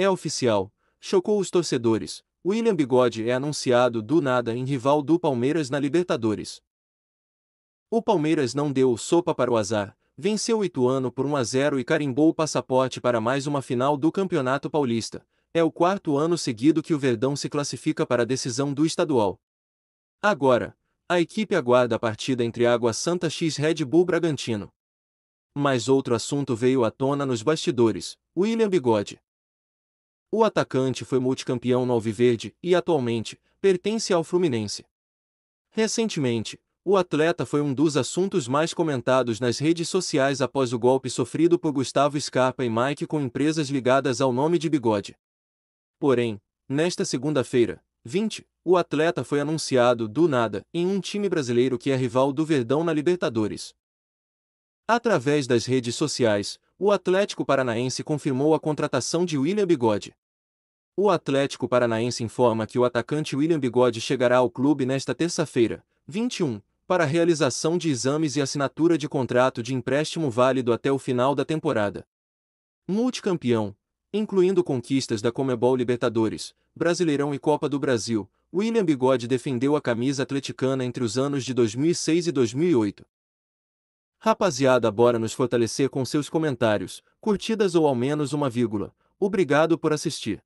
É oficial, chocou os torcedores. William Bigode é anunciado do nada em rival do Palmeiras na Libertadores. O Palmeiras não deu sopa para o azar, venceu o Ituano por 1 a 0 e carimbou o passaporte para mais uma final do Campeonato Paulista. É o quarto ano seguido que o Verdão se classifica para a decisão do estadual. Agora, a equipe aguarda a partida entre Água Santa x Red Bull Bragantino. Mas outro assunto veio à tona nos bastidores: William Bigode. O atacante foi multicampeão no Alviverde e, atualmente, pertence ao Fluminense. Recentemente, o atleta foi um dos assuntos mais comentados nas redes sociais após o golpe sofrido por Gustavo Scarpa e Mike com empresas ligadas ao nome de Bigode. Porém, nesta segunda-feira, 20, o atleta foi anunciado do nada em um time brasileiro que é rival do Verdão na Libertadores. Através das redes sociais, o Atlético Paranaense confirmou a contratação de William Bigode. O Atlético Paranaense informa que o atacante William Bigode chegará ao clube nesta terça-feira, 21, para a realização de exames e assinatura de contrato de empréstimo válido até o final da temporada. Multicampeão, incluindo conquistas da Comebol Libertadores, Brasileirão e Copa do Brasil, William Bigode defendeu a camisa atleticana entre os anos de 2006 e 2008. Rapaziada, bora nos fortalecer com seus comentários, curtidas ou ao menos uma vírgula. Obrigado por assistir.